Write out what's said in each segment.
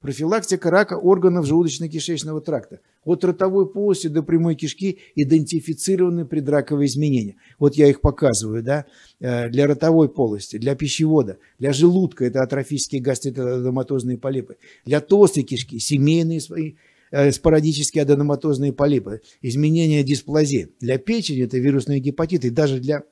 профилактика рака органов желудочно-кишечного тракта. От ротовой полости до прямой кишки идентифицированы предраковые изменения. Вот я их показываю, да, э, для ротовой полости, для пищевода, для желудка, это атрофические гастродоматозные полипы, для толстой кишки, семейные свои э, спорадические аденоматозные полипы, изменения дисплазии. Для печени это вирусные гепатиты, даже для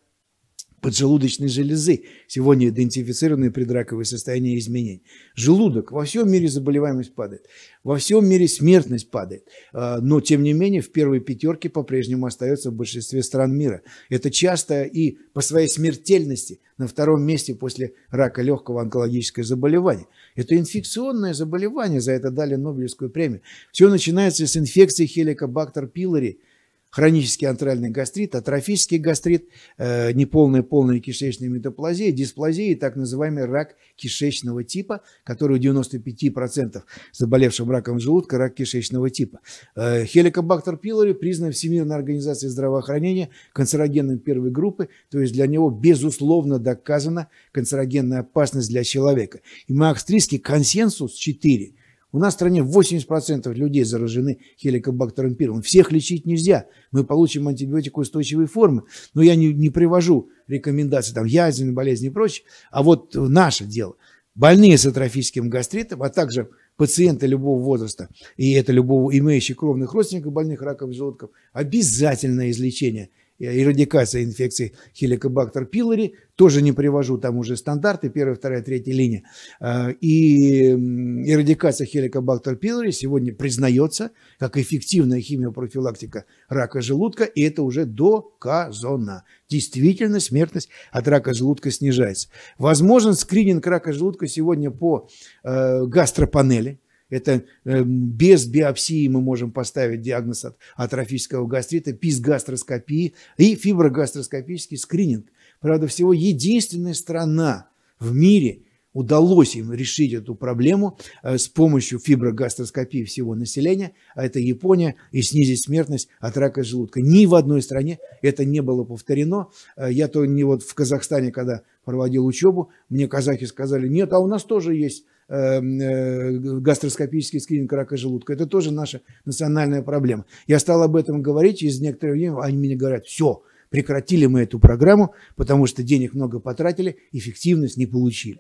поджелудочной железы, сегодня идентифицированные предраковые состояния изменений. Желудок. Во всем мире заболеваемость падает. Во всем мире смертность падает. А, но, тем не менее, в первой пятерке по-прежнему остается в большинстве стран мира. Это часто и по своей смертельности на втором месте после рака легкого онкологическое заболевание. Это инфекционное заболевание, за это дали Нобелевскую премию. Все начинается с инфекции хеликобактер пилори – хронический антральный гастрит, атрофический гастрит, э, неполная полная кишечная метаплазия, дисплазия и так называемый рак кишечного типа, который у 95% заболевших раком желудка рак кишечного типа. Э, хеликобактер пилори признан Всемирной организацией здравоохранения канцерогеном первой группы, то есть для него безусловно доказана канцерогенная опасность для человека. И маакстрийский консенсус 4 – у нас в стране 80% людей заражены хеликобактером пилом. Всех лечить нельзя. Мы получим антибиотикоустойчивые формы. Но я не, не привожу рекомендации, там, язвенные болезни и прочее. А вот наше дело. Больные с атрофическим гастритом, а также пациенты любого возраста, и это любого имеющих кровных родственников больных раком желудков, обязательное излечение – эррадикация инфекции хеликобактер пилори. Тоже не привожу, там уже стандарты, первая, вторая, третья линия. А, и эррадикация хеликобактер пилори сегодня признается как эффективная химиопрофилактика рака желудка, и это уже доказано. Действительно, смертность от рака желудка снижается. Возможен скрининг рака желудка сегодня по э, гастропанели, это эм, без биопсии мы можем поставить диагноз от атрофического гастрита, пис гастроскопии и фиброгастроскопический скрининг. Правда, всего единственная страна в мире, удалось им решить эту проблему э, с помощью фиброгастроскопии всего населения, а это Япония, и снизить смертность от рака желудка. Ни в одной стране это не было повторено. Э, я то не вот в Казахстане, когда проводил учебу, мне казахи сказали, нет, а у нас тоже есть эм, э, гастроскопический скрининг рака желудка. Это тоже наша национальная проблема. Я стал об этом говорить, и из некоторое время они мне говорят, все, Прекратили мы эту программу, потому что денег много потратили, эффективность не получили.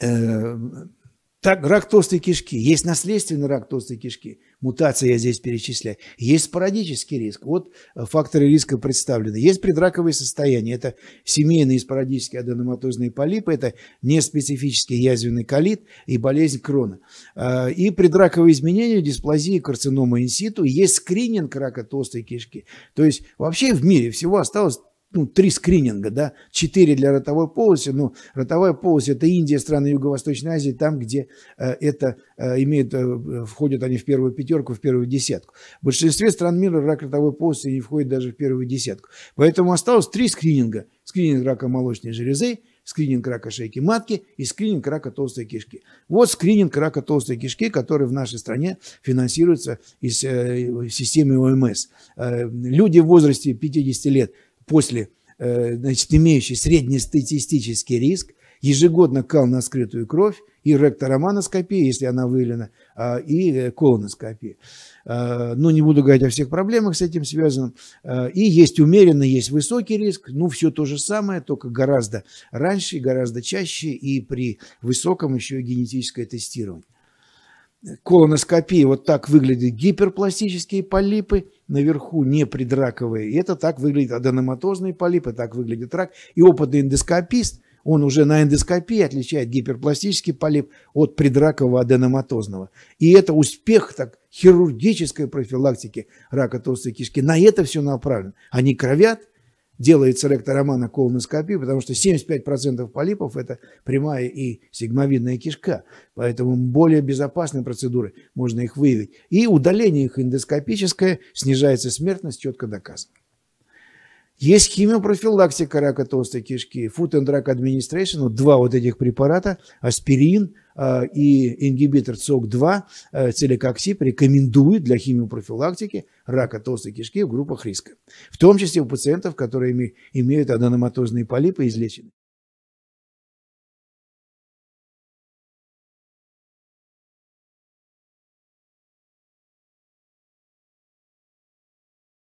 Э, так, рак толстой кишки. Есть наследственный рак толстой кишки. Мутация я здесь перечисляю. Есть спорадический риск. Вот э, факторы риска представлены. Есть предраковые состояния. Это семейные спорадические аденоматозные полипы. Это неспецифический язвенный колит и болезнь крона. А, и предраковые изменения, дисплазии, карцинома инситу. Есть скрининг рака толстой кишки. То есть вообще в мире всего осталось ну, три скрининга, да, четыре для ротовой полости. Ну, ротовая полость – это Индия, страны Юго-Восточной Азии, там, где э, это э, имеет, э, входят они в первую пятерку, в первую десятку. В большинстве стран мира рак ротовой полости не входит даже в первую десятку. Поэтому осталось три скрининга. Скрининг рака молочной железы, скрининг рака шейки матки и скрининг рака толстой кишки. Вот скрининг рака толстой кишки, который в нашей стране финансируется из э, системы ОМС. Э, люди в возрасте 50 лет – после э, значит, имеющий среднестатистический риск, ежегодно кал на скрытую кровь и ректороманоскопия если она выявлена, а, и э, колоноскопия. А, ну, не буду говорить о всех проблемах с этим связанным. А, и есть умеренно, есть высокий риск. Ну, все то же самое, только гораздо раньше, гораздо чаще и при высоком еще и генетическое тестирование. Колоноскопия, вот так выглядят гиперпластические полипы – наверху не предраковые. И это так выглядит аденоматозный полип, и так выглядит рак. И опытный эндоскопист, он уже на эндоскопии отличает гиперпластический полип от предракового аденоматозного. И это успех так хирургической профилактики рака толстой кишки. На это все направлено. Они кровят, делает селектор романа колоноскопию, потому что 75% полипов – это прямая и сигмовидная кишка. Поэтому более безопасные процедуры можно их выявить. И удаление их эндоскопическое снижается смертность, четко доказано. Есть химиопрофилактика рака толстой кишки, Food and Drug Administration, вот два вот этих препарата, аспирин – Э, и ингибитор ЦОК-2 э, целикоксип рекомендует для химиопрофилактики рака толстой кишки в группах риска, в том числе у пациентов, которые имеют аденоматозные полипы излечены.